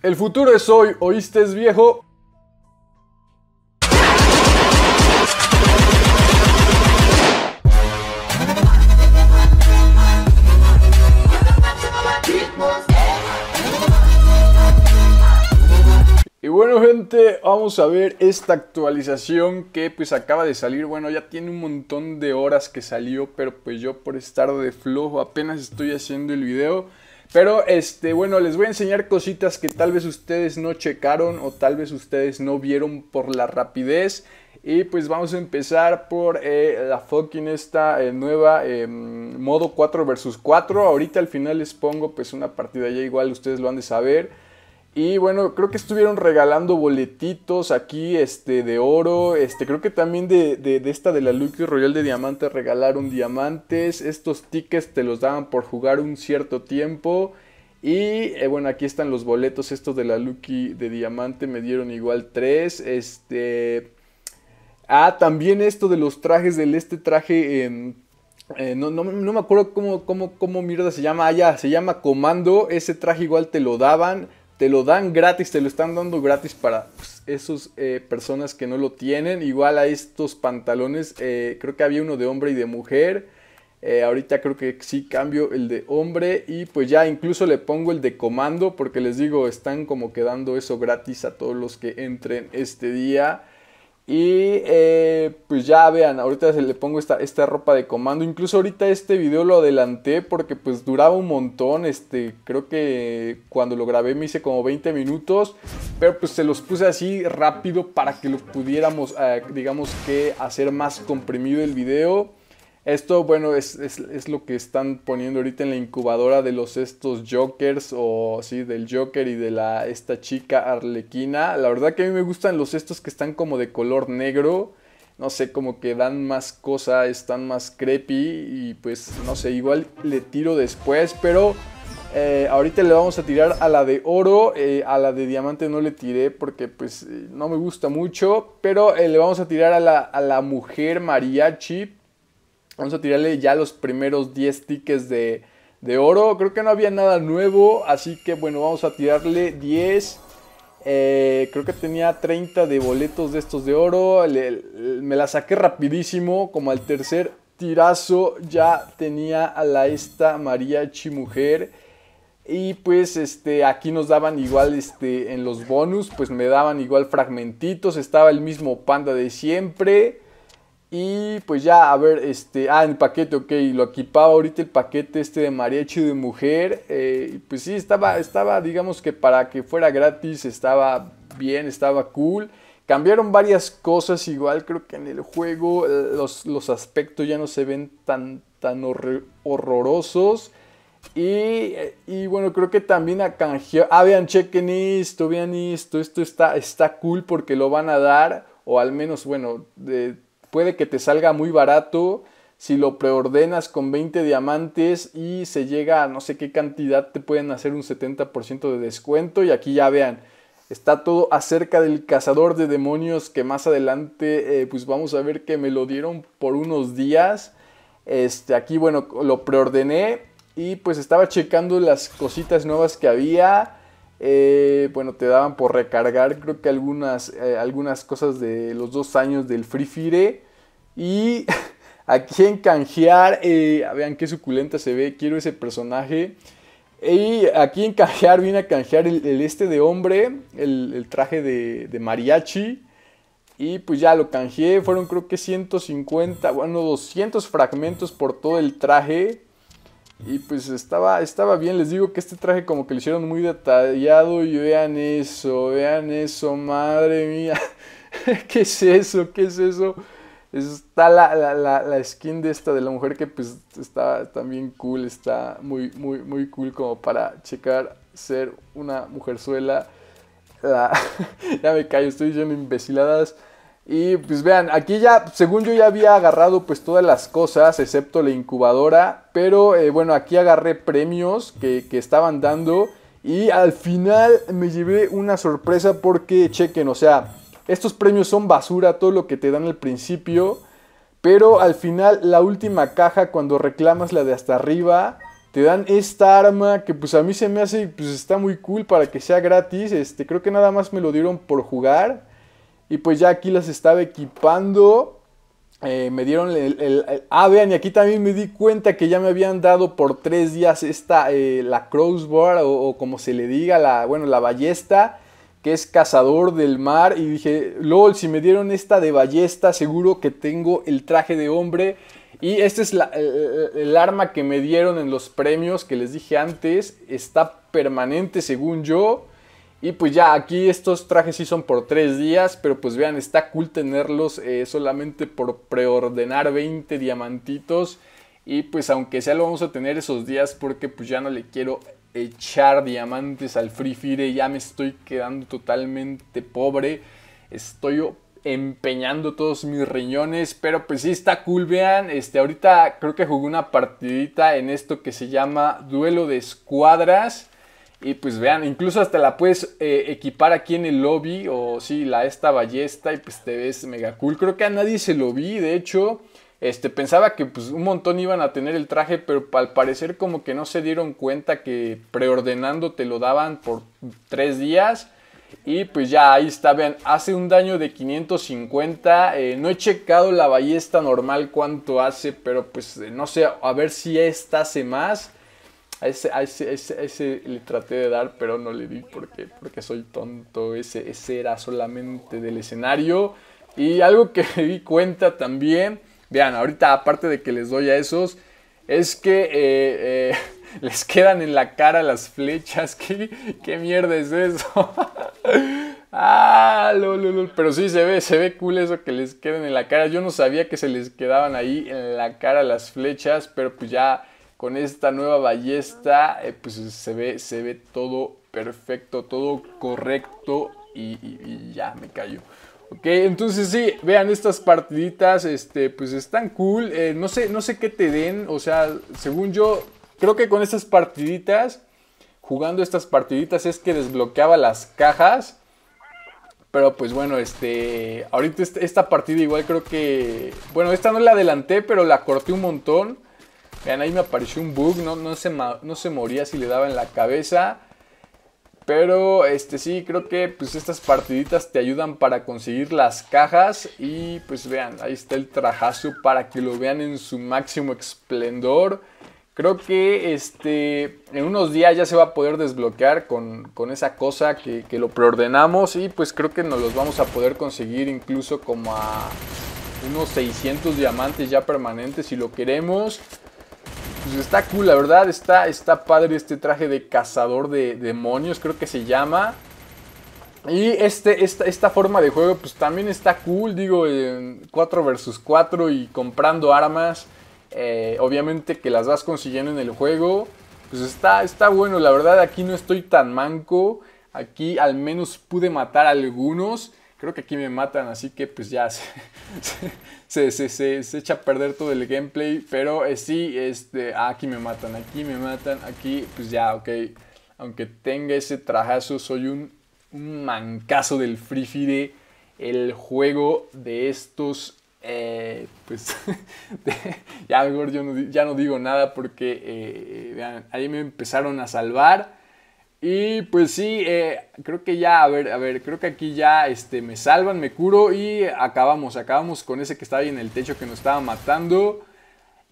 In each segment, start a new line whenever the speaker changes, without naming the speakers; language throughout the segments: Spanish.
El futuro es hoy, ¿oíste es viejo? Y bueno gente, vamos a ver esta actualización que pues acaba de salir, bueno ya tiene un montón de horas que salió, pero pues yo por estar de flojo apenas estoy haciendo el video pero este, bueno, les voy a enseñar cositas que tal vez ustedes no checaron o tal vez ustedes no vieron por la rapidez. Y pues vamos a empezar por eh, la fucking esta eh, nueva em, modo 4 versus 4. Ahorita al final les pongo pues una partida ya igual, ustedes lo han de saber. Y bueno, creo que estuvieron regalando boletitos aquí este, de oro. Este, creo que también de, esta de la Lucky Royal de Diamante regalaron diamantes. Estos tickets te los daban por jugar un cierto tiempo. Y eh, bueno, aquí están los boletos. Estos de la Lucky de diamante me dieron igual tres. Este. Ah, también esto de los trajes del este traje. Eh, no, no, me acuerdo cómo, cómo, cómo mierda se llama. Ah, ya, se llama Comando. Ese traje igual te lo daban te lo dan gratis, te lo están dando gratis para esas pues, eh, personas que no lo tienen. Igual a estos pantalones, eh, creo que había uno de hombre y de mujer. Eh, ahorita creo que sí cambio el de hombre y pues ya incluso le pongo el de comando porque les digo, están como quedando eso gratis a todos los que entren este día. Y pues ya vean, ahorita se le pongo esta, ropa de comando. Incluso ahorita este video lo adelanté porque pues duraba un montón. Este, creo que cuando lo grabé me hice como 20 minutos. Pero pues se los puse así rápido para que lo pudiéramos, eh, digamos que, hacer más comprimido el video. Esto, bueno, es, lo que están poniendo ahorita en la incubadora de los estos Jokers, o sí, del Joker y de la, esta chica arlequina. La verdad que a mí me gustan los estos que están como de color negro no sé, como que dan más cosa, están más creepy y pues no sé, igual le tiro después, pero eh, ahorita le vamos a tirar a la de oro, eh, a la de diamante no le tiré porque pues eh, no me gusta mucho, pero le vamos a tirar a la, mujer mariachi, vamos a tirarle ya los primeros 10 tickets de, de oro, creo que no había nada nuevo, así que bueno, vamos a tirarle 10. Eh, creo que tenía 30 de boletos de estos de oro. me la saqué rapidísimo. Como al tercer tirazo ya tenía a la esta mariachi mujer. Y pues este, aquí nos daban igual este, en los bonus, pues me daban igual fragmentitos. Estaba el mismo panda de siempre. Y pues ya, a ver, este, ah, el paquete, ok, lo equipaba ahorita el paquete este de mariachi de mujer. Eh, pues sí, estaba, estaba, digamos que para que fuera gratis, estaba bien, estaba cool. Cambiaron varias cosas, igual creo que en el juego los, aspectos ya no se ven tan, tan horrorosos. Y, bueno, creo que también a canjear. Ah, vean, chequen esto, vean esto. Esto está, está cool porque lo van a dar. O al menos, bueno, de, puede que te salga muy barato si lo preordenas con 20 diamantes y se llega a no sé qué cantidad, te pueden hacer un 70% de descuento. Y aquí ya vean, está todo acerca del cazador de demonios que más adelante eh, pues vamos a ver que me lo dieron por unos días. Este, aquí bueno, lo preordené y pues estaba checando las cositas nuevas que había. Eh, bueno, te daban por recargar, creo que algunas, eh, algunas cosas de los dos años del Free Fire. Y aquí en canjear. Eh, ah, vean qué suculenta se ve, quiero ese personaje. Y aquí en canjear vine a canjear el, este de hombre, el, traje de, de, mariachi. Y pues ya lo canjeé, fueron creo que 150, bueno, 200 fragmentos por todo el traje. Y pues estaba, estaba bien, les digo que este traje como que lo hicieron muy detallado y vean eso, vean eso, madre mía. ¿Qué es eso? ¿Qué es eso? Está la, skin de esta de la mujer que pues está también cool, está muy, muy, muy cool como para checar ser una mujerzuela. ya me callo, estoy diciendo imbeciladas. Y pues vean, aquí ya, según yo ya había agarrado pues todas las cosas, excepto la incubadora, pero eh, bueno, aquí agarré premios que, que, estaban dando y al final me llevé una sorpresa porque chequen, o sea, estos premios son basura, todo lo que te dan al principio, pero al final la última caja cuando reclamas la de hasta arriba, te dan esta arma que pues a mí se me hace, pues está muy cool para que sea gratis, este, creo que nada más me lo dieron por jugar, y pues ya aquí las estaba equipando. Eh, me dieron el, Ah, vean, y aquí también me di cuenta que ya me habían dado por tres días esta, eh, la crossbar o, como se le diga, la, bueno, la ballesta, que es cazador del mar. Y dije, lol, si me dieron esta de ballesta, seguro que tengo el traje de hombre. Y este es el, arma que me dieron en los premios que les dije antes. Está permanente según yo. Y pues ya, aquí estos trajes sí son por tres días, pero pues vean, está cool tenerlos eh, solamente por preordenar 20 diamantitos. Y pues aunque sea lo vamos a tener esos días porque pues ya no le quiero echar diamantes al Free Fire, ya me estoy quedando totalmente pobre. Estoy empeñando todos mis riñones, pero pues sí está cool, vean, este ahorita creo que jugué una partidita en esto que se llama Duelo de Escuadras. Y pues vean, incluso hasta la puedes eh, equipar aquí en el lobby o sí, la esta ballesta y pues te ves mega cool. Creo que a nadie se lo vi, de hecho, este pensaba que pues un montón iban a tener el traje, pero al parecer como que no se dieron cuenta que preordenando te lo daban por tres días. Y pues ya ahí está, vean, hace un daño de 550. Eh, no he checado la ballesta normal cuánto hace, pero pues eh, no sé, a ver si esta hace más. A ese, ese, ese, le traté de dar, pero no le di porque, porque soy tonto. Ese, ese era solamente del escenario. Y algo que me di cuenta también, vean, ahorita aparte de que les doy a esos, es que eh, eh, les quedan en la cara las flechas. ¿Qué, mierda es eso? ah, pero sí se ve, se ve cool eso que les quedan en la cara. Yo no sabía que se les quedaban ahí en la cara las flechas, pero pues ya con esta nueva ballesta, eh, pues se ve, se ve todo perfecto, todo correcto y, ya me callo. Ok, entonces sí, vean estas partiditas, este, pues están cool. Eh, no, sé, no sé qué te den, o sea, según yo, creo que con estas partiditas, jugando estas partiditas es que desbloqueaba las cajas. Pero pues bueno, este, ahorita esta partida igual creo que, bueno, esta no la adelanté, pero la corté un montón. Vean, ahí me apareció un bug, no, no, se, no se moría si le daba en la cabeza. Pero este sí, creo que pues estas partiditas te ayudan para conseguir las cajas. Y pues vean, ahí está el trajazo para que lo vean en su máximo esplendor. Creo que este, en unos días ya se va a poder desbloquear con, esa cosa que, que, lo preordenamos. Y pues creo que nos los vamos a poder conseguir incluso como a unos 600 diamantes ya permanentes si lo queremos. Pues, está cool, la verdad. Está, está padre este traje de cazador de, demonios, creo que se llama. Y este, esta, esta, forma de juego pues también está cool, digo, en 4 vs 4 y comprando armas, eh, obviamente que las vas consiguiendo en el juego, pues está, está bueno, la verdad aquí no estoy tan manco, aquí al menos pude matar a algunos creo que aquí me matan, así que pues ya se, se, echa a perder todo el gameplay, pero eh, sí, este, ah, aquí me matan, aquí me matan, aquí pues ya, ok, aunque tenga ese trajazo, soy un, mancazo del Free Fire, el juego de estos... Eh, pues ya mejor yo no, ya no digo nada porque eh, ahí me empezaron a salvar y pues sí, eh, creo que ya, a ver, a ver, creo que aquí ya este, me salvan, me curo y acabamos, acabamos con ese que estaba ahí en el techo que nos estaba matando.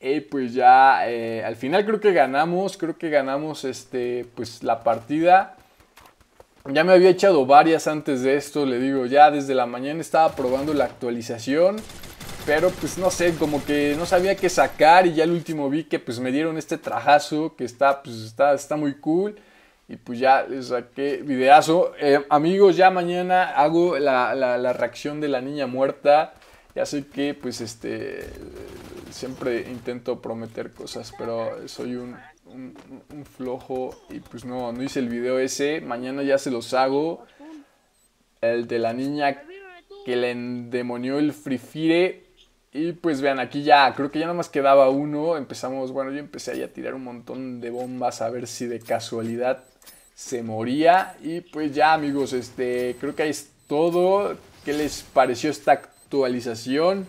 Y pues ya, eh, al final creo que ganamos, creo que ganamos este, pues la partida. Ya me había echado varias antes de esto, le digo, ya desde la mañana estaba probando la actualización. Pero pues no sé, como que no sabía qué sacar y ya el último vi que pues me dieron este trajazo que está, pues está muy cool. Y pues ya les saqué videazo. Eh, amigos, ya mañana hago la, reacción de la niña muerta. Ya sé que pues este siempre intento prometer cosas, pero soy un, flojo y pues no, no hice el video ese. Mañana ya se los hago. El de la niña que le endemonió el frifire. Y pues vean, aquí ya, creo que ya nada más quedaba uno. Empezamos, bueno, yo empecé ahí a tirar un montón de bombas a ver si de casualidad se moría. Y pues ya amigos, este, creo que es todo. ¿Qué les pareció esta actualización?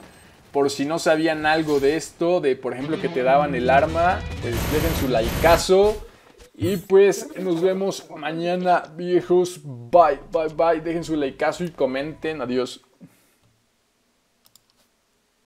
Por si no sabían algo de esto, de por ejemplo que te daban el arma, pues, dejen su likeazo. Y pues nos vemos mañana, viejos. Bye, bye, bye. Dejen su likeazo y comenten. Adiós.